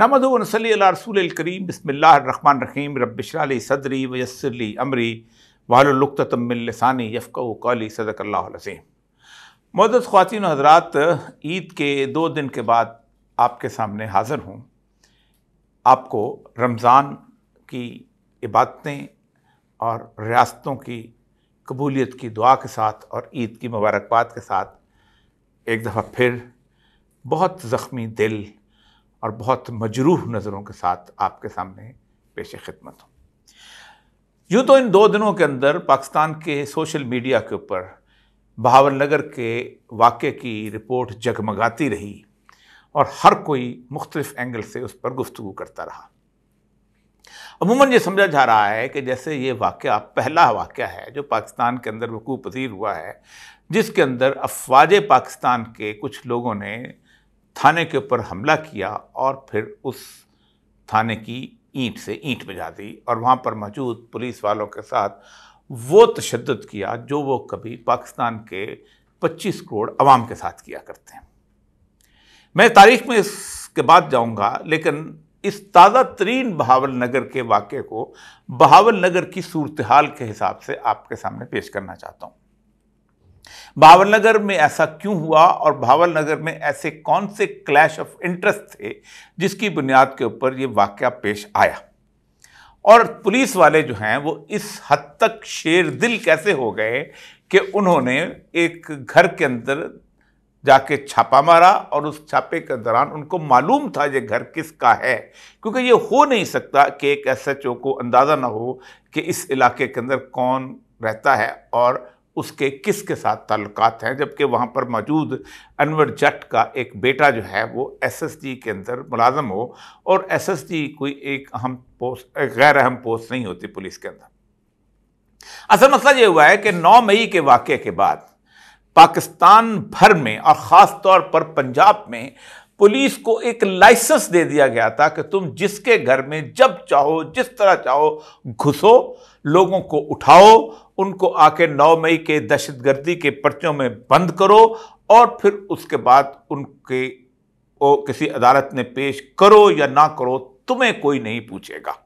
नमदो नसली रसूल करीम रहीम रबशराली सदरी वयसरली अमरी तमिलसानी यफ़ो कौली सदकल्लासीम मदद ख़्वान हजरात ईद के दो दिन के बाद आपके सामने हाज़िर हूँ आपको रमज़ान की इबादतें और रियासतों की कबूलियत की दुआ के साथ और ईद की मुबारकबाद के साथ एक दफ़ा फिर बहुत ज़ख्मी दिल और बहुत मजरूह नज़रों के साथ आपके सामने पेश खिदमत हूँ यूँ तो इन दो दिनों के अंदर पाकिस्तान के सोशल मीडिया के ऊपर नगर के वाक़े की रिपोर्ट जगमगाती रही और हर कोई मुख्तलिफ़ एंगल से उस पर गुफ्तु करता रहा अमूमन ये समझा जा रहा है कि जैसे ये वाक़ पहला वाक़ है जो पाकिस्तान के अंदर वकूफ़ पसीर हुआ है जिसके अंदर अफवाज पाकिस्तान के कुछ लोगों ने थाने के ऊपर हमला किया और फिर उस थाने की ईंट से ईंट बजा दी और वहाँ पर मौजूद पुलिस वालों के साथ वो तशद किया जो वो कभी पाकिस्तान के 25 करोड़ अवाम के साथ किया करते हैं मैं तारीख में इसके बाद जाऊंगा लेकिन इस ताज़ा तरीन बहावल नगर के वाक़े को बहावल नगर की सूरत हाल के हिसाब से आपके सामने पेश करना चाहता हूँ बावल नगर में ऐसा क्यों हुआ और भावल नगर में ऐसे कौन से क्लैश ऑफ इंटरेस्ट थे जिसकी बुनियाद के ऊपर ये वाक़ पेश आया और पुलिस वाले जो हैं वो इस हद तक शेर दिल कैसे हो गए कि उन्होंने एक घर के अंदर जाके छापा मारा और उस छापे के दौरान उनको मालूम था ये घर किसका है क्योंकि ये हो नहीं सकता कि एक एसएचओ को अंदाज़ा ना हो कि इस इलाके के अंदर कौन रहता है और उसके किस के साथ ताल्लुकात हैं जबकि वहाँ पर मौजूद अनवर जट का एक बेटा जो है वो जी के अंदर मुलाजम हो और जी कोई एक अहम पोस्ट गैर अहम पोस्ट नहीं होती पुलिस के अंदर असल मसला ये हुआ है कि 9 मई के वाक़े के बाद पाकिस्तान भर में और ख़ास तौर पर पंजाब में पुलिस को एक लाइसेंस दे दिया गया था कि तुम जिसके घर में जब चाहो जिस तरह चाहो घुसो लोगों को उठाओ उनको आके 9 मई के दहशतगर्दी के पर्चों में बंद करो और फिर उसके बाद उनके ओ, किसी अदालत में पेश करो या ना करो तुम्हें कोई नहीं पूछेगा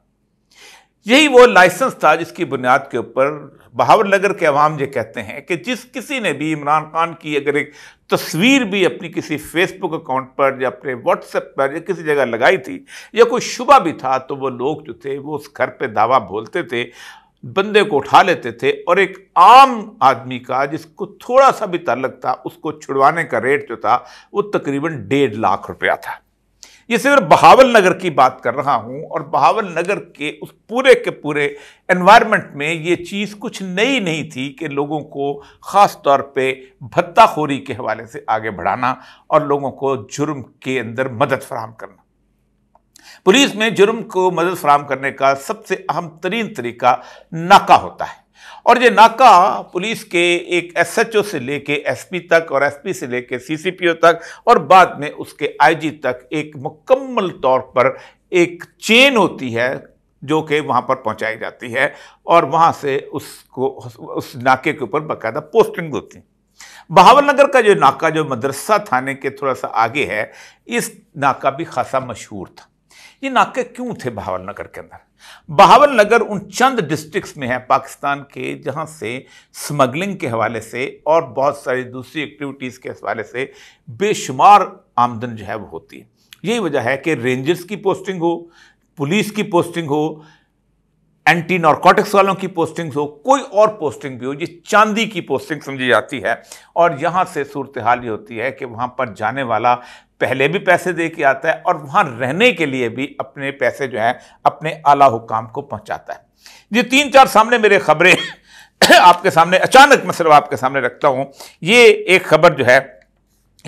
यही वो लाइसेंस था जिसकी बुनियाद के ऊपर बहावर नगर के अवाम ये कहते हैं कि जिस किसी ने भी इमरान खान की अगर एक तस्वीर भी अपनी किसी फेसबुक अकाउंट पर या अपने व्हाट्सएप पर या किसी जगह लगाई थी या कोई शुबा भी था तो वो लोग जो थे वो उस घर पे दावा बोलते थे बंदे को उठा लेते थे और एक आम आदमी का जिसको थोड़ा सा भी तलक था उसको छुड़वाने का रेट जो था वो तकरीबन डेढ़ लाख रुपया था ये सिर्फ बहावल नगर की बात कर रहा हूँ और बहावल नगर के उस पूरे के पूरे एनवायरनमेंट में ये चीज़ कुछ नई नहीं थी कि लोगों को ख़ास तौर पे भत्ताखोरी के हवाले से आगे बढ़ाना और लोगों को जुर्म के अंदर मदद फराहम करना पुलिस में जुर्म को मदद फराहम करने का सबसे अहम तरीन तरीका नाका होता है और ये नाका पुलिस के एक एसएचओ से लेके एसपी तक और एसपी से लेके सीसीपीओ तक और बाद में उसके आईजी तक एक मुकम्मल तौर पर एक चेन होती है जो कि वहाँ पर पहुँचाई जाती है और वहाँ से उसको उस नाके के ऊपर बाकायदा पोस्टिंग होती है बहावल नगर का जो नाका जो मदरसा थाने के थोड़ा सा आगे है इस नाका भी खासा मशहूर था ये नाके क्यों थे बहावल नगर के अंदर बहावल नगर उन चंद डिस्ट्रिक्ट्स में है पाकिस्तान के जहां से स्मगलिंग के हवाले से और बहुत सारी दूसरी एक्टिविटीज़ के हवाले से बेशुमार आमदन जो है वो होती है यही वजह है कि रेंजर्स की पोस्टिंग हो पुलिस की पोस्टिंग हो एंटी नॉर्कोटिक्स वालों की पोस्टिंग्स हो कोई और पोस्टिंग भी हो ये चांदी की पोस्टिंग समझी जाती है और यहाँ से सूरत हाल ये होती है कि वहाँ पर जाने वाला पहले भी पैसे दे के आता है और वहाँ रहने के लिए भी अपने पैसे जो हैं अपने आला हुकाम को पहुँचाता है ये तीन चार सामने मेरे खबरें आपके सामने अचानक मैं सिर्फ आपके सामने रखता हूँ ये एक खबर जो है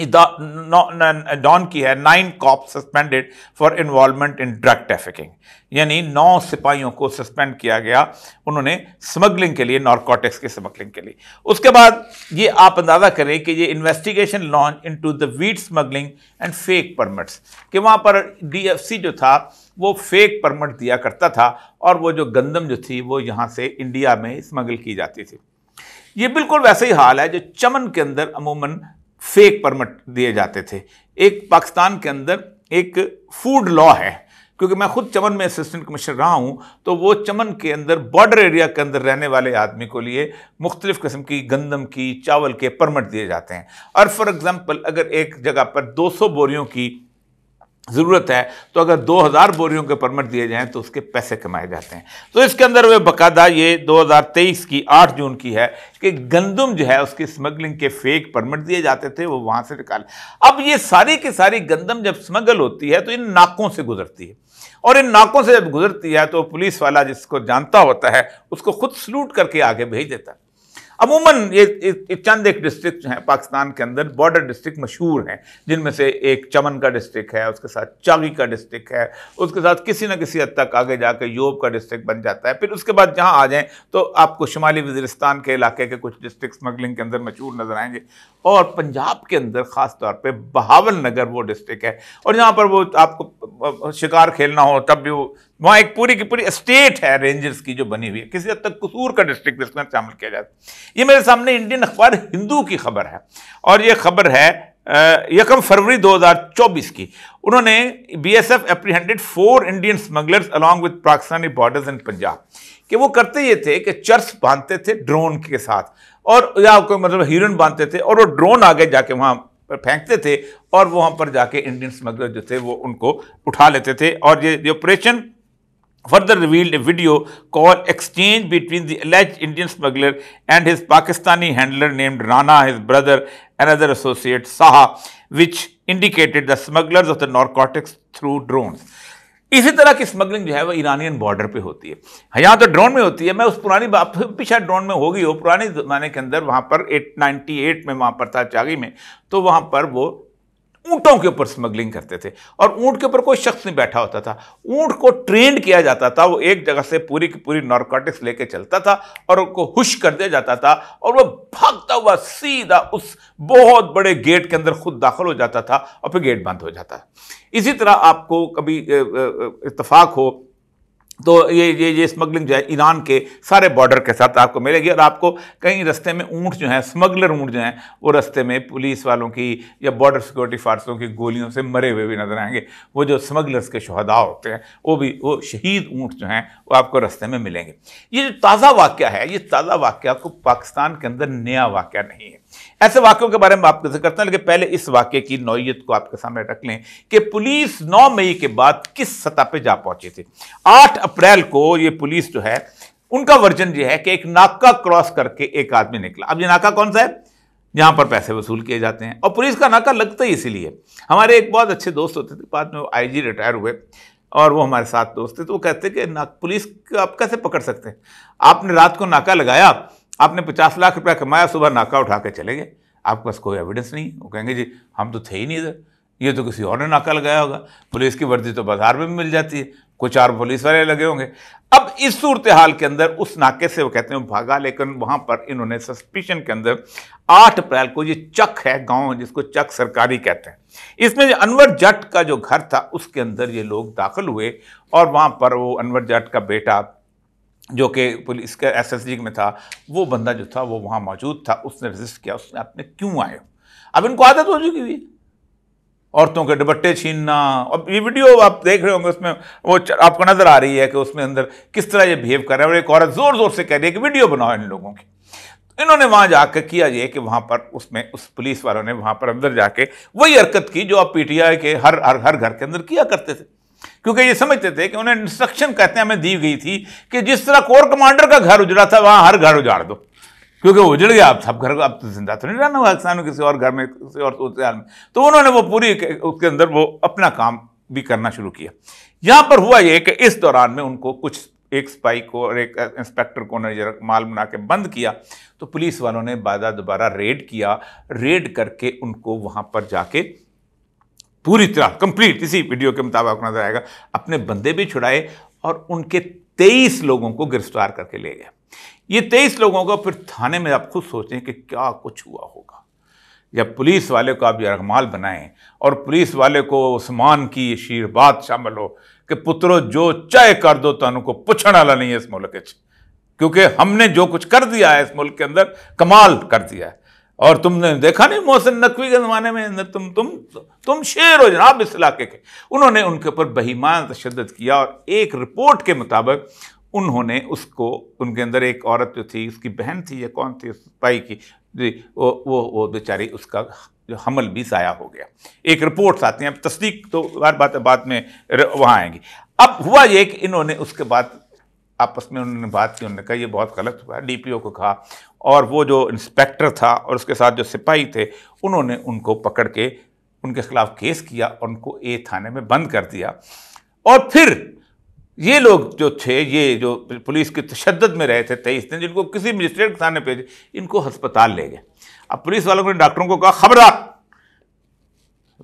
डॉन की है nine cop suspended for involvement in drug trafficking यानी नौ सिपाहियों को सस्पेंड किया गया उन्होंने स्मगलिंग के लिए नॉर्कोटिक्स की स्मगलिंग के लिए उसके बाद ये आप अंदाज़ा करें कि ये investigation launch into the wheat smuggling and fake permits कि वहाँ पर डीएफसी जो था वो फेक परमिट दिया करता था और वो जो गंदम जो थी वो यहाँ से इंडिया में स्मगल की जाती थी ये बिल्कुल वैसे ही हाल है जो चमन के अंदर अमूमन फेक परमिट दिए जाते थे एक पाकिस्तान के अंदर एक फूड लॉ है क्योंकि मैं खुद चमन में असिस्टेंट कमिश्नर रहा हूँ तो वो चमन के अंदर बॉर्डर एरिया के अंदर रहने वाले आदमी को लिए मुख्तलिफ़ किस्म की गंदम की चावल के परमिट दिए जाते हैं और फॉर एग्ज़ाम्पल अगर एक जगह पर 200 बोरियों की ज़रूरत है तो अगर 2000 बोरियों के परमिट दिए जाएं तो उसके पैसे कमाए जाते हैं तो इसके अंदर वे बकायदा ये 2023 की 8 जून की है कि गंदम जो है उसकी स्मगलिंग के फेक परमिट दिए जाते थे वो वहाँ से निकाल अब ये सारी की सारी गंदम जब स्मगल होती है तो इन नाकों से गुजरती है और इन नाकों से जब गुजरती है तो पुलिस वाला जिसको जानता होता है उसको खुद सलूट करके आगे भेज देता है अमूमन ये, ये चंद एक डिस्ट्रिक्ट हैं पाकिस्तान के अंदर बॉर्डर डिस्ट्रिक्ट मशहूर हैं जिनमें से एक चमन का डिस्ट्रिक्ट है उसके साथ चागी का डिस्ट्रिक्ट है उसके साथ किसी न किसी हद तक आगे जाकर योब का डिस्ट्रिक्ट बन जाता है फिर उसके बाद जहाँ आ जाएँ तो आपको शुमाली वजरस्तान के इलाके के कुछ डिस्ट्रिक्ट स्मगलिंग के अंदर मशहूर नजर आएंगे और पंजाब के अंदर ख़ास तौर पर बहावल नगर वो डिस्ट्रिक्ट है और यहाँ पर वो आपको शिकार खेलना हो तब भी वो वहां एक पूरी की पूरी स्टेट है रेंजर्स की जो बनी हुई है किसी हद तक कसूर का डिस्ट्रिक्ट अंदर शामिल किया जाता है ये मेरे सामने इंडियन अखबार हिंदू की खबर है और ये खबर है यकम फरवरी 2024 की उन्होंने BSF apprehended four Indian smugglers along with Pakistani borders in Punjab कि वो करते ये थे कि चर्च बांधते थे ड्रोन के साथ और या कोई मतलब हिरन बांधते थे और वो ड्रोन आगे जाके वहाँ पर फेंकते थे और वहाँ पर जाके इंडियन स्मगलर जो थे वो उनको उठा लेते थे और ये operation further revealed a video call exchange between the alleged Indian smuggler and his Pakistani handler named Rana, his brother, another associate Saha, which indicated the smugglers of the narcotics through drones. इसी तरह की smuggling जो है वो Iranian border पे होती है यहाँ तो ड्रोन में होती है मैं उस पुरानी बात भी शायद ड्रोन में होगी हो पुराने ज़माने के अंदर वहाँ पर एट नाइन्टी एट में वहाँ पर था चागी में तो वहाँ पर वो ऊँटों के ऊपर स्मगलिंग करते थे और ऊँट के ऊपर कोई शख्स नहीं बैठा होता था ऊँट को ट्रेंड किया जाता था वो एक जगह से पूरी की पूरी नॉर्कोटिक्स लेके चलता था और उनको हुश कर दिया जाता था और वो भागता हुआ सीधा उस बहुत बड़े गेट के अंदर खुद दाखिल हो जाता था और फिर गेट बंद हो जाता इसी तरह आपको कभी इतफाक हो तो ये ये ये स्मगलिंग जो है ईरान के सारे बॉर्डर के साथ आपको मिलेगी और आपको कई रस्ते में ऊँट जो हैं स्मगलर ऊँट जो हैं वो रस्ते में पुलिस वालों की या बॉर्डर सिक्योरिटी फोर्सों की गोलियों से मरे हुए भी नजर आएंगे वो जो स्मगलर्स के शहदा होते हैं वो भी वो शहीद ऊँट जो हैं वो आपको रस्ते में मिलेंगे ये जो ताज़ा वाक़ है ये ताज़ा वाक़ को पाकिस्तान के अंदर नया वाक़ नहीं है ऐसे वाक्यों के बारे में आपको जिक्र करते हैं लेकिन पहले इस वाक्य की नौयत को आपके सामने रख लें कि पुलिस 9 मई के बाद किस सतह पे जा पहुंचे थे 8 अप्रैल को ये पुलिस जो है उनका वर्जन ये है कि एक नाका क्रॉस करके एक आदमी निकला अब ये नाका कौन सा है जहां पर पैसे वसूल किए जाते हैं और पुलिस का नाका लगता ही इसीलिए हमारे एक बहुत अच्छे दोस्त होते थे बाद में वो आई रिटायर हुए और वो हमारे साथ दोस्त थे तो वो कहते कि ना पुलिस आप कैसे पकड़ सकते हैं आपने रात को नाका लगाया आपने पचास लाख रुपया कमाया सुबह नाका उठा के चले गए आपके पास कोई एविडेंस नहीं वो कहेंगे जी हम तो थे ही नहीं इधर ये तो किसी और ने नाका लगाया होगा पुलिस की वर्दी तो बाजार में भी मिल जाती है कुछ और पुलिस वाले लगे होंगे अब इस सूरत हाल के अंदर उस नाके से वो कहते हैं भागा लेकिन वहां पर इन्होंने सस्पिशन के अंदर 8 अप्रैल को ये चक है गांव जिसको चक सरकारी कहते हैं इसमें जो अनवर जट का जो घर था उसके अंदर ये लोग दाखिल हुए और वहां पर वो अनवर जट का बेटा जो कि पुलिस के जी में था वो बंदा जो था वो वहाँ मौजूद था उसने रजिस्ट किया उसने आपने क्यों आए हो अब इनको आदत हो चुकी हुई औरतों के दुपट्टे छीनना अब ये वीडियो आप देख रहे होंगे उसमें वो आपको नज़र आ रही है कि उसमें अंदर किस तरह ये बिहेव कर रहे हैं और एक औरत ज़ोर ज़ोर से कह रही है कि वीडियो बनाओ इन लोगों की इन्होंने वहाँ जाकर किया ये कि वहाँ पर उसमें उस पुलिस वालों ने वहाँ पर अंदर जाके वही हरकत की जो आप पीटीआई के हर हर हर घर के अंदर किया करते थे क्योंकि ये समझते थे कि उन्हें इंस्ट्रक्शन कहते हैं हमें दी गई थी कि जिस तरह कोर कमांडर का घर उजड़ा था वहाँ हर घर उजाड़ दो क्योंकि वो उजड़ गया आप सब घर अब तो जिंदा तो नहीं रहना पाकिस्तान में किसी और घर में किसी और सूरत में तो उन्होंने वो पूरी उसके अंदर वो अपना काम भी करना शुरू किया यहाँ पर हुआ ये कि इस दौरान में उनको कुछ एक स्पाई को और एक इंस्पेक्टर को उन्होंने माल बना के बंद किया तो पुलिस वालों ने बाजा दोबारा रेड किया रेड करके उनको वहाँ पर जाके पूरी तरह कंप्लीट इसी वीडियो के मुताबिक नजर आएगा अपने बंदे भी छुड़ाए और उनके तेईस लोगों को गिरफ्तार करके ले गए ये तेईस लोगों को फिर थाने में आप खुद सोचें कि क्या कुछ हुआ होगा जब पुलिस वाले को आप यमाल बनाएं और पुलिस वाले को उस्मान की आशीर्वाद शामिल हो कि पुत्रो जो चाहे कर दो तो को पूछने वाला नहीं है इस मुल्क क्योंकि हमने जो कुछ कर दिया है इस मुल्क के अंदर कमाल कर दिया है और तुमने देखा नहीं मोहसिन नकवी के ज़माने में तुम तुम तुम शेर हो जनाब इस इलाके के उन्होंने उनके ऊपर बहीमान तशद किया और एक रिपोर्ट के मुताबिक उन्होंने उसको उनके अंदर एक औरत जो थी उसकी बहन थी या कौन थी सिपाही की वो वो वो बेचारी उसका जो हमल भी ज़ाया हो गया एक रिपोर्ट्स आती हैं अब तस्दीक तो हर बात बाद में वहाँ आएंगी अब हुआ ये कि इन्होंने उसके बाद आपस में उन्होंने बात की उन्होंने कहा ये बहुत गलत हुआ डीपीओ को कहा और वो जो इंस्पेक्टर था और उसके साथ जो सिपाही थे उन्होंने उनको पकड़ के उनके खिलाफ केस किया और उनको ए थाने में बंद कर दिया और फिर ये लोग जो थे ये जो पुलिस के तशद में रहे थे तेईस दिन जिनको किसी मजिस्ट्रेट के थाने भेजे इनको हस्पताल ले गए अब पुलिस वालों ने डॉक्टरों को कहा खबरदार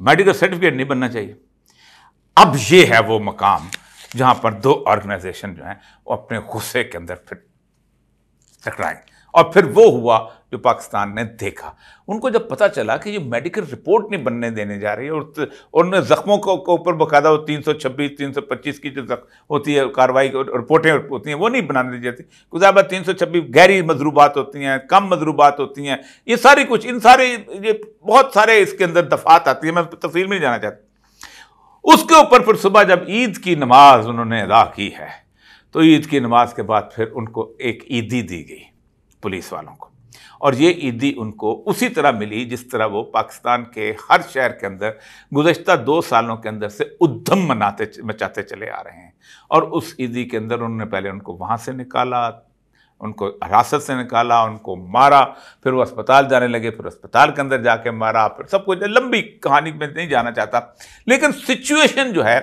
मेडिकल सर्टिफिकेट नहीं बनना चाहिए अब ये है वो मकाम जहाँ पर दो ऑर्गेनाइजेशन जो हैं वो अपने गुस्से के अंदर फिर टकराए और फिर वो हुआ जो पाकिस्तान ने देखा उनको जब पता चला कि ये मेडिकल रिपोर्ट नहीं बनने देने जा रही है और उन ज़ख्मों के ऊपर बकायदा वो तीन सौ छब्बीस तीन सौ पच्चीस की जो होती है कार्रवाई रिपोर्टें होती हैं वो नहीं बनाने दी जाती कुछ तीन सौ छब्बीस गहरी मजरूबात होती हैं कम मजरूबात होती हैं ये सारी कुछ इन सारे ये बहुत सारे इसके अंदर दफात आती है मैं तफी में नहीं जाना चाहता उसके ऊपर फिर सुबह जब ईद की नमाज उन्होंने अदा की है तो ईद की नमाज के बाद फिर उनको एक ईदी दी गई पुलिस वालों को और ये ईदी उनको उसी तरह मिली जिस तरह वो पाकिस्तान के हर शहर के अंदर गुजशत दो सालों के अंदर से उद्धम मनाते मचाते चले आ रहे हैं और उस ईदी के अंदर उन्होंने पहले उनको वहाँ से निकाला उनको हिरासत से निकाला उनको मारा फिर वो अस्पताल जाने लगे फिर अस्पताल के अंदर जाके मारा फिर सब कुछ लंबी कहानी में नहीं जाना चाहता लेकिन सिचुएशन जो है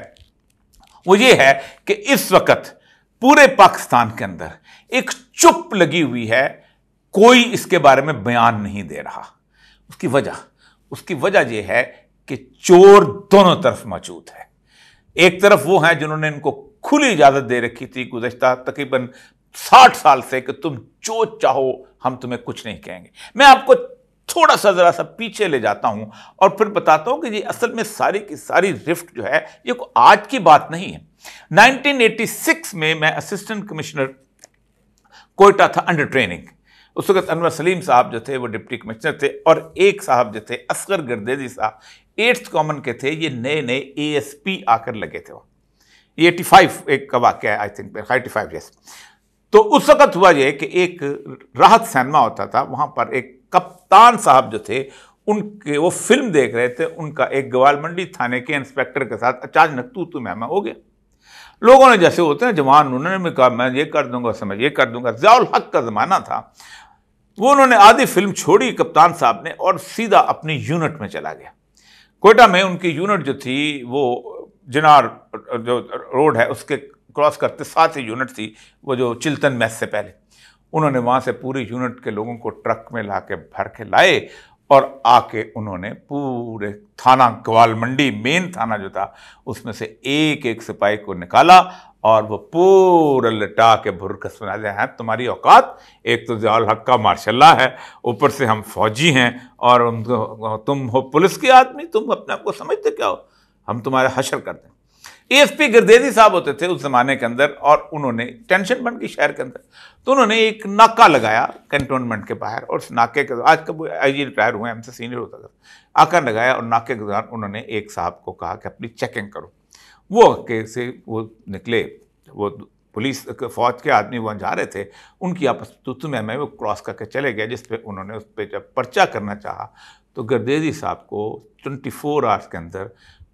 वो ये है कि इस वक्त पूरे पाकिस्तान के अंदर एक चुप लगी हुई है कोई इसके बारे में बयान नहीं दे रहा उसकी वजह उसकी वजह यह है कि चोर दोनों तरफ मौजूद है एक तरफ वो हैं जिन्होंने इनको खुली इजाज़त दे रखी थी गुजशत तकरीबन साठ साल से कि तुम जो चाहो हम तुम्हें कुछ नहीं कहेंगे मैं आपको थोड़ा सा ज़रा सा पीछे ले जाता हूं और फिर बताता हूं कि ये असल में सारी की सारी रिफ्ट जो है ये को आज की बात नहीं है 1986 में मैं असिस्टेंट कमिश्नर कोयटा था अंडर ट्रेनिंग उस वक्त अनवर सलीम साहब जो थे वो डिप्टी कमिश्नर थे और एक साहब जो थे असगर गर्देजी साहब एट्थ कॉमन के थे ये नए नए ए आकर लगे थे वो ये एटी एक का वाक्य है आई थिंक एटी फाइव तो उस वक्त हुआ यह कि एक राहत सैनमा होता था वहाँ पर एक कप्तान साहब जो थे उनके वो फिल्म देख रहे थे उनका एक ग्वाल मंडी थाने के इंस्पेक्टर के साथ अचानक तू तू महमा हो गया लोगों ने जैसे होते हैं जवान उन्होंने भी कहा मैं ये कर दूंगा समझ ये कर दूंगा जयाल हक का ज़माना था वो उन्होंने आधी फिल्म छोड़ी कप्तान साहब ने और सीधा अपनी यूनिट में चला गया कोयटा में उनकी यूनिट जो थी वो जिनार जो रोड है उसके क्रॉस करते सात ही यूनिट थी वो जो चिल्तन मैस से पहले उन्होंने वहाँ से पूरी यूनिट के लोगों को ट्रक में ला के भर के लाए और आके उन्होंने पूरे थाना ग्वाल मंडी मेन थाना जो था उसमें से एक एक सिपाही को निकाला और वो पूरा लटा के भुरकस बना दिया है तुम्हारी औकात एक तो जयाल हक का मार्शल्ला है ऊपर से हम फौजी हैं और तुम हो पुलिस के आदमी तुम अपने आप को समझते क्या हो हम तुम्हारे हशर कर दें एएसपी गिरदेजी साहब होते थे उस जमाने के अंदर और उन्होंने टेंशन बन गई शहर के अंदर तो उन्होंने एक नाका लगाया कैंटोनमेंट के बाहर और उस नाके के आज कब आई जी रिटायर हुए हमसे सीनियर होता था आका लगाया और नाके के दौरान उन्होंने एक साहब को कहा कि अपनी चेकिंग करो वो के से वो निकले वो पुलिस फौज के आदमी वहाँ जा रहे थे उनकी आपस में में वो क्रॉस करके चले गए जिस पर उन्होंने उस पर जब पर्चा करना चाहा तो गर्देजी साहब को ट्वेंटी आवर्स के अंदर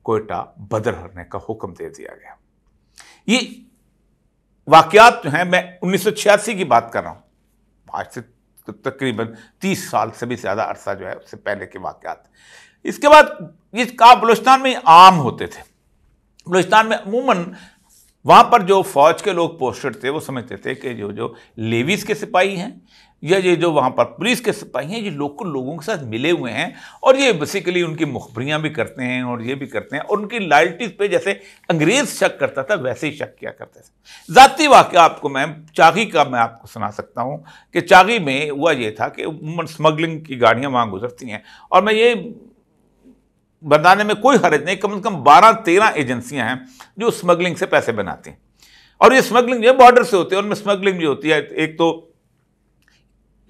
कोयटा बदर हरने का हुक्म दे दिया गया ये वाकयात जो हैं मैं उन्नीस की बात कर रहा हूँ आज से तो तकरीबन 30 साल से भी ज़्यादा अरसा जो है उससे पहले के वाकयात इसके बाद ये काम बलोचिस्तान में आम होते थे बलोचिस्तान में अमूमन वहाँ पर जो फौज के लोग पोस्टेड थे वो समझते थे कि जो जो लेवीज़ के सिपाही हैं या ये जो वहाँ पर पुलिस के सिपाही हैं ये लोकल लोगों के साथ मिले हुए हैं और ये बेसिकली उनकी मुखबरियाँ भी करते हैं और ये भी करते हैं और उनकी लायल्टीज़ पे जैसे अंग्रेज़ शक करता था वैसे ही शक किया करते थे ज़ाती वाक्य आपको मैं चागी का मैं आपको सुना सकता हूँ कि चागी में हुआ ये था कि स्मगलिंग की गाड़ियाँ वहाँ गुजरती हैं और मैं ये बताने में कोई हरज नहीं कम अज़ कम बारह तेरह एजेंसियाँ हैं जो स्मगलिंग से पैसे बनाती हैं और ये स्मगलिंग जो है बॉर्डर से होती है उनमें स्मगलिंग भी होती है एक तो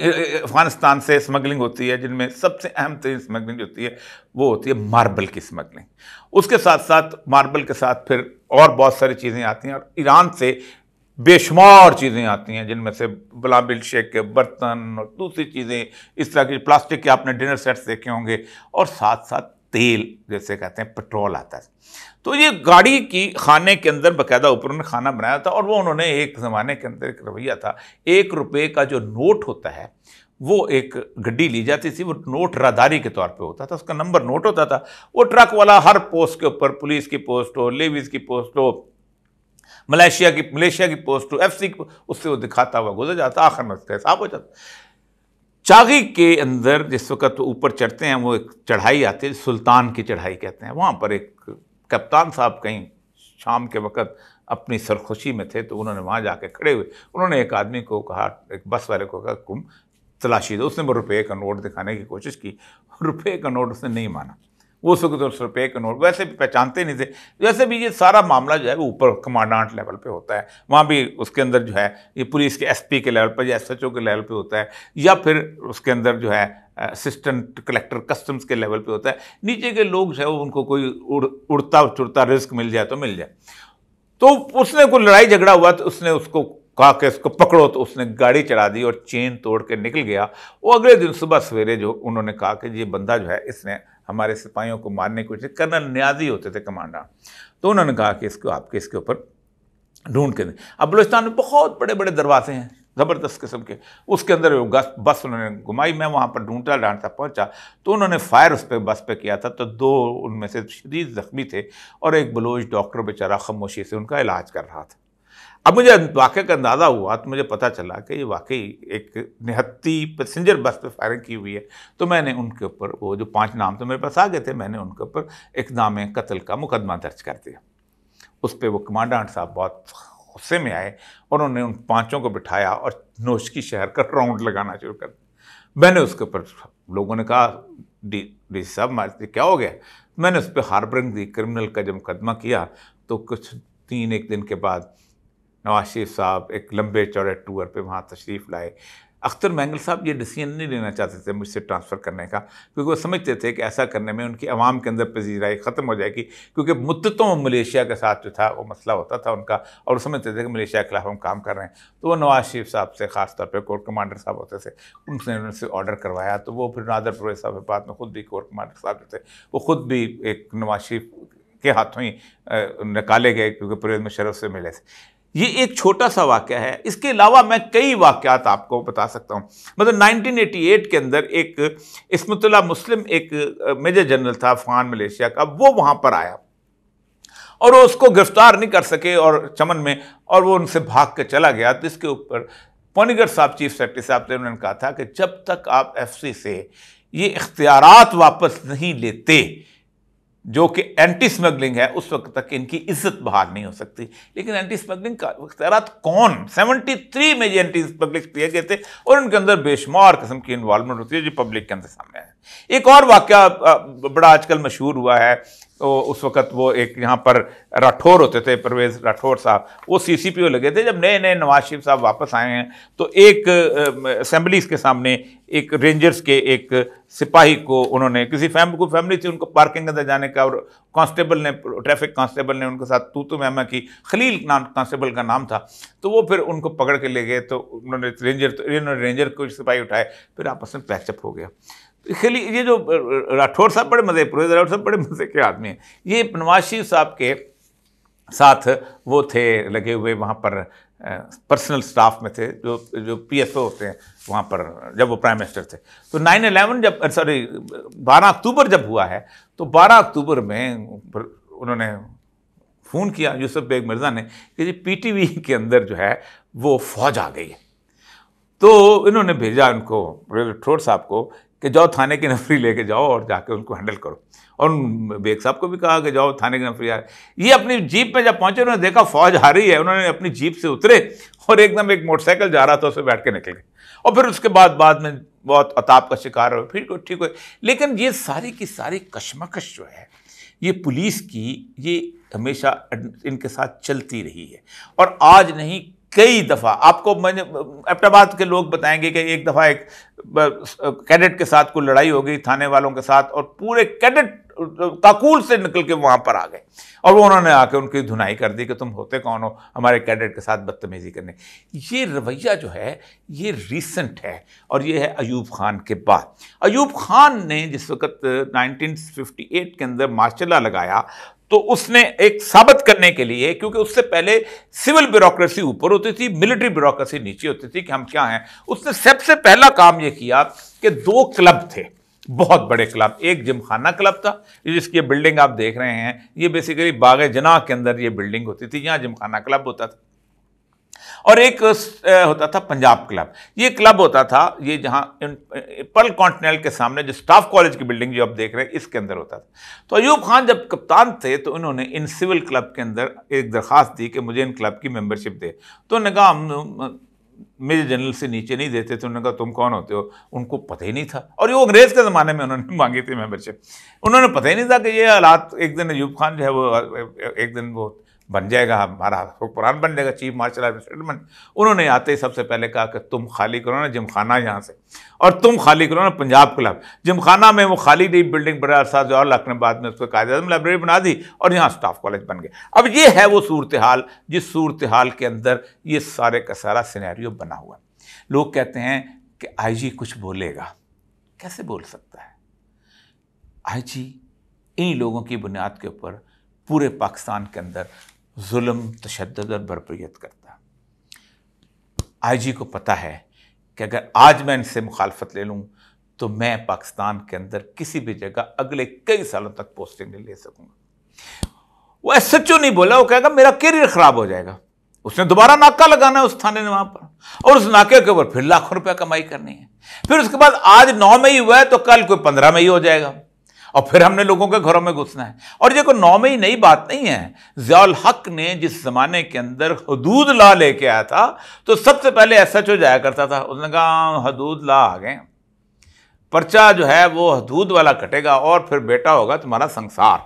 अफगानिस्तान से स्मगलिंग होती है जिनमें सबसे अहम तरीन स्मगलिंग जो होती है वो होती है मार्बल की स्मगलिंग उसके साथ साथ मार्बल के साथ फिर और बहुत सारी चीज़ें आती हैं और ईरान से बेशुमार चीज़ें आती हैं जिनमें से बिल शेख के बर्तन और दूसरी चीज़ें इस तरह की प्लास्टिक के आपने डिनर सेट्स देखे होंगे और साथ साथ तेल जैसे कहते हैं पेट्रोल आता है तो ये गाड़ी की खाने के अंदर बाकायदा ऊपर उन्होंने खाना बनाया था और वो उन्होंने एक ज़माने के अंदर एक रवैया था एक रुपये का जो नोट होता है वो एक गड्डी ली जाती थी वो नोट रादारी के तौर पे होता था उसका नंबर नोट होता था वो ट्रक वाला हर पोस्ट के ऊपर पुलिस की पोस्ट हो लेवीज़ की पोस्ट हो मलेशिया की मलेशिया की पोस्ट हो एफ की उससे वो दिखाता हुआ गुजर जाता आखिर में उसका हिसाब हो जाता चागी के अंदर जिस वक्त ऊपर चढ़ते हैं वो एक चढ़ाई आती है सुल्तान की चढ़ाई कहते हैं वहाँ पर एक कप्तान साहब कहीं शाम के वक्त अपनी सरखुशी में थे तो उन्होंने वहाँ जाके खड़े हुए उन्होंने एक आदमी को कहा एक बस वाले को कहा तुम तलाशी दो उसने रुपये का नोट दिखाने की कोशिश की रुपये का नोट उसने नहीं माना वो सुख दो सौ रुपये के नोट वैसे भी पहचानते नहीं थे वैसे भी ये सारा मामला जो है वो ऊपर कमांडांट लेवल पे होता है वहाँ भी उसके अंदर जो है ये पुलिस के एसपी के लेवल पर या एसएचओ के लेवल पे होता है या फिर उसके अंदर जो है असिस्टेंट कलेक्टर कस्टम्स के लेवल पे होता है नीचे के लोग जो है वो उनको कोई उड़ उड़ता चुड़ता रिस्क मिल जाए तो मिल जाए तो उसने कोई लड़ाई झगड़ा हुआ तो उसने उसको कहा कि उसको पकड़ो तो उसने गाड़ी चढ़ा दी और चेन तोड़ के निकल गया वो अगले दिन सुबह सवेरे जो उन्होंने कहा कि ये बंदा जो है इसने हमारे सिपाहियों को मारने की कोशिश कर्नल न्याजी होते थे कमांडर तो उन्होंने कहा कि इसको आपके इसके ऊपर ढूंढ के दें अब बलोचिस्तान में बहुत बड़े बड़े दरवाजे हैं ज़बरदस्त किस्म के उसके अंदर बस उन्होंने घुमाई मैं वहाँ पर ढूंढता डांटता पहुँचा तो उन्होंने फायर उस पर बस पे किया था तो दो उनमें से शदीद ज़ख्मी थे और एक बलोच डॉक्टर बेचारा खामोशी से उनका इलाज कर रहा था अब मुझे वाक़े का अंदाज़ा हुआ तो मुझे पता चला कि ये वाकई एक निहत्ती पैसेंजर बस पर फायरिंग की हुई है तो मैंने उनके ऊपर वो जो पांच नाम तो मेरे पास आ गए थे मैंने उनके ऊपर एक नाम कत्ल का मुकदमा दर्ज कर दिया उस पर वो कमांडेंट साहब बहुत गुस्से में आए और उन्होंने उन पाँचों को बिठाया और नोशकी शहर का राउंड लगाना शुरू कर दिया मैंने उसके ऊपर लोगों ने कहा डी डी साहब मारे क्या हो गया मैंने उस पर हार्बरिंग दी क्रिमिनल का जब मुकदमा किया तो कुछ तीन एक दिन के बाद नवाज शरीफ साहब एक लंबे चौड़े टूर पे वहाँ तशरीफ़ लाए अख्तर मैंगल साहब ये डिसीजन नहीं लेना चाहते थे मुझसे ट्रांसफ़र करने का क्योंकि वो समझते थे कि ऐसा करने में उनकी आवाम के अंदर पजीराई ख़त्म हो जाएगी क्योंकि मुद्दतों में मलेशिया के साथ जो था वो मसला होता था उनका और समझते थे कि मलेशिया के खिलाफ हम काम कर रहे हैं तो वो नवाज शरीफ साहब से ख़ास तौर पर कोर कमांडर साहब होते थे उनसे उनसे ऑर्डर करवाया तो वो फिर नादर परवेज साहब के बाद में ख़ुद भी कोर कमांडर साहब जो थे वो ख़ुद भी एक नवाज शरीफ के हाथों ही निकाले गए क्योंकि परवेज मुशरफ से मिले थे ये एक छोटा सा वाक्य है इसके अलावा मैं कई वाक्यात आपको बता सकता हूँ मतलब 1988 के अंदर एक इसमतुल्ला मुस्लिम एक मेजर जनरल था अफगान मलेशिया का वो वहाँ पर आया और वो उसको गिरफ्तार नहीं कर सके और चमन में और वो उनसे भाग कर चला गया तो इसके ऊपर पौनीगर साहब चीफ सेक्रेटरी साहब ने उन्होंने कहा था कि जब तक आप एफ से ये इख्तियार वापस नहीं लेते जो कि एंटी स्मगलिंग है उस वक्त तक इनकी इज्जत बहाल नहीं हो सकती लेकिन एंटी स्मगलिंग का अख्तियारत कौन 73 में ये एंटी स्मगलिंग किए गए थे और उनके अंदर बेशुमार किस्म की इन्वॉल्वमेंट होती है जो पब्लिक के अंदर सामने है एक और वाक्य बड़ा आजकल मशहूर हुआ है तो उस वक्त वो एक यहाँ पर राठौर होते थे परवेज़ राठौर साहब वो सी सी पी ओ लगे थे जब नए नए नवाज शरीफ साहब वापस आए हैं तो एक असम्बलीज के सामने एक रेंजर्स के एक सिपाही को उन्होंने किसी फैम को फैमिली थी उनको पार्किंग अंदर जाने का और कांस्टेबल ने ट्रैफिक कांस्टेबल ने उनके साथ तू तो महमा की खलील नाम कांस्टेबल का नाम था तो वो फिर उनको पकड़ के ले गए तो उन्होंने रेंजर तो इन्होंने रेंजर को सिपाही उठाए फिर आपस में पैचअप हो गया खेली ये जो राठौर साहब बड़े मज़े पुरोहित राठौर साहब बड़े मज़े के आदमी हैं ये नवाज शरीफ साहब के साथ वो थे लगे हुए वहाँ पर पर्सनल स्टाफ में थे जो जो पीएसओ होते हैं वहाँ पर जब वो प्राइम मिनिस्टर थे तो नाइन अलेवन जब सॉरी बारह अक्टूबर जब हुआ है तो बारह अक्टूबर में उन्होंने फ़ोन किया यूसुफ बेग मिर्ज़ा ने कि जी पीटीवी के अंदर जो है वो फौज आ गई है तो इन्होंने भेजा उनको ठोर साहब को कि जाओ थाने की नफरी लेके जाओ और जाके उनको हैंडल करो और बेग साहब को भी कहा कि जाओ थाने की नफरी आ ये अपनी जीप में जब पहुंचे उन्होंने देखा फौज हारी है उन्होंने अपनी जीप से उतरे और एकदम एक, एक मोटरसाइकिल जा रहा था उसमें बैठ के निकल गए और फिर उसके बाद बाद में बहुत अताप का शिकार हो फिर तो ठीक हो लेकिन ये सारी की सारी कशमकश जो है ये पुलिस की ये हमेशा इनके साथ चलती रही है और आज नहीं कई दफ़ा आपको मैंने एबटाबाद के लोग बताएंगे कि एक दफ़ा एक कैडेट के साथ कोई लड़ाई हो गई थाने वालों के साथ और पूरे कैडेट काकूल से निकल के वहाँ पर आ गए और वो उन्होंने आके उनकी धुनाई कर दी कि तुम होते कौन हो हमारे कैडेट के साथ बदतमीजी करने ये रवैया जो है ये रीसेंट है और ये है अयूब खान के बाद अयूब खान ने जिस वक्त 1958 के अंदर मार्शला लगाया तो उसने एक साबित करने के लिए क्योंकि उससे पहले सिविल ब्यूरोक्रेसी ऊपर होती थी मिलिट्री ब्यूरोक्रेसी नीचे होती थी कि हम क्या हैं उसने सबसे पहला काम यह किया कि दो क्लब थे बहुत बड़े क्लब एक जिमखाना क्लब था जिसकी बिल्डिंग आप देख रहे हैं ये बेसिकली बाग जना के अंदर ये बिल्डिंग होती थी यहाँ जिमखाना क्लब होता था और एक होता था पंजाब क्लब ये क्लब होता था ये जहाँ पर्ल कॉन्टिनेंटल के सामने जो स्टाफ कॉलेज की बिल्डिंग जो आप देख रहे हैं इसके अंदर होता था तो अयूब खान जब कप्तान थे तो उन्होंने इन सिविल क्लब के अंदर एक दरख्वास्त दी कि मुझे इन क्लब की मेंबरशिप दे तो उन्होंने कहा हम मेजर जनरल से नीचे नहीं देते तो उन्होंने कहा तुम कौन होते हो उनको पता ही नहीं था और ये अंग्रेज़ के ज़माने में उन्होंने मांगी थी मेम्बरशिप उन्होंने पता ही नहीं था कि ये हालात एक दिन अयूब खान जो है वो एक दिन वो बन जाएगा हमारा हुक्मरान बन जाएगा चीफ मार्शल एडमिनिस्ट्रेटर बन उन्होंने आते ही सबसे पहले कहा कि तुम खाली करो ना जिमखाना यहाँ से और तुम खाली करो ना पंजाब क्लब जिमखाना में वो खाली डी बिल्डिंग बड़ा जो जवाहर बाद में उसको कायद अजम लाइब्रेरी बना दी और यहाँ स्टाफ कॉलेज बन गए अब ये है वो सूरत हाल जिस सूरत हाल के अंदर ये सारे का सारा सिनेरियो बना हुआ है लोग कहते हैं कि जी कुछ बोलेगा कैसे बोल सकता है जी इन्हीं लोगों की बुनियाद के ऊपर पूरे पाकिस्तान के अंदर जुल्म तशद और बरपरीत करता आई जी को पता है कि अगर आज मैं इनसे मुखालफत ले लूँ तो मैं पाकिस्तान के अंदर किसी भी जगह अगले कई सालों तक पोस्टिंग नहीं ले सकूँगा वो एस एच ओ नहीं बोला वो कहेगा मेरा कैरियर ख़राब हो जाएगा उसने दोबारा नाका लगाना है उस थाने ने वहाँ पर और उस नाके के ऊपर फिर लाखों रुपया कमाई करनी है फिर उसके बाद आज नौ में ही हुआ है तो कल कोई पंद्रह में ही हो जाएगा और फिर हमने लोगों के घरों में घुसना है और ये कोई नौ में ही नई बात नहीं है ज़ियाल हक ने जिस ज़माने के अंदर हदूद ला लेके आया था तो सबसे पहले एस एच ओ जाया करता था उसने कहा हाँ, हदूद ला आ गए पर्चा जो है वो हदूद वाला कटेगा और फिर बेटा होगा तुम्हारा संसार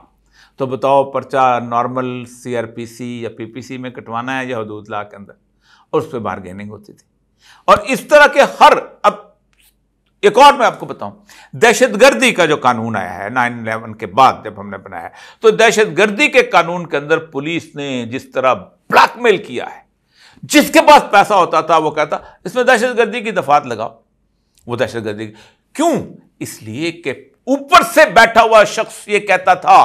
तो बताओ पर्चा normal C R P C या पी पी सी में कटवाना है या हदूद ला के अंदर और उस पर बारगेनिंग होती थी और इस तरह के हर अब एक और मैं आपको बताऊं दहशतगर्दी का जो कानून आया है नाइन इलेवन के बाद जब हमने बनाया तो दहशतगर्दी के कानून के अंदर पुलिस ने जिस तरह ब्लैकमेल किया है जिसके पास पैसा होता था वो कहता इसमें दहशतगर्दी की दफात लगाओ वो दहशतगर्दी क्यों इसलिए कि ऊपर से बैठा हुआ शख्स ये कहता था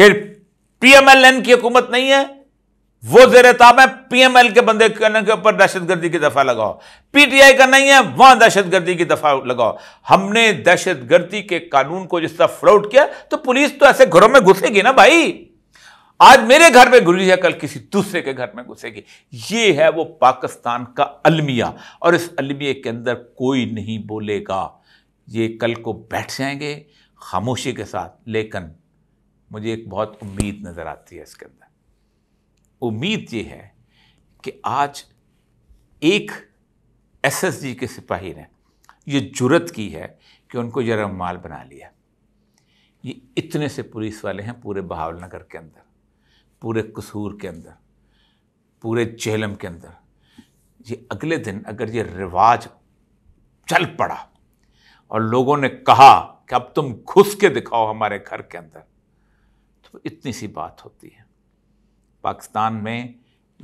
कि पीएमएलएन की हुकूमत नहीं है वो जेर ताब है तो पीएमएल के बंदे करने के ऊपर दहशतगर्दी की दफा लगाओ पीटीआई का नहीं है वहां दहशतगर्दी की दफा लगाओ हमने दहशतगर्दी के कानून को जिस तरह फ्लोट किया तो पुलिस तो ऐसे घरों में घुसेगी ना भाई आज मेरे घर में घुसी है कल किसी दूसरे के घर में घुसेगी ये है वो पाकिस्तान का अलमिया और इस अलमिया के अंदर कोई नहीं बोलेगा ये कल को बैठ जाएंगे खामोशी के साथ लेकिन मुझे एक बहुत उम्मीद नज़र आती है इसके अंदर उम्मीद ये है कि आज एक एसएसजी के सिपाही ने ये जुरत की है कि उनको यरमाल बना लिया ये इतने से पुलिस वाले हैं पूरे बहावलनगर के अंदर पूरे कसूर के अंदर पूरे जेलम के अंदर ये अगले दिन अगर ये रिवाज चल पड़ा और लोगों ने कहा कि अब तुम घुस के दिखाओ हमारे घर के अंदर तो इतनी सी बात होती है पाकिस्तान में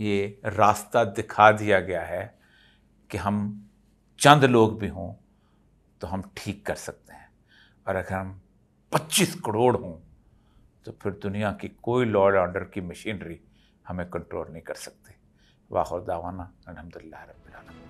ये रास्ता दिखा दिया गया है कि हम चंद लोग भी हों तो हम ठीक कर सकते हैं और अगर हम 25 करोड़ हों तो फिर दुनिया की कोई लॉर्ड ऑर्डर की मशीनरी हमें कंट्रोल नहीं कर सकती वाह दावाना अलहमदिल्ला रबी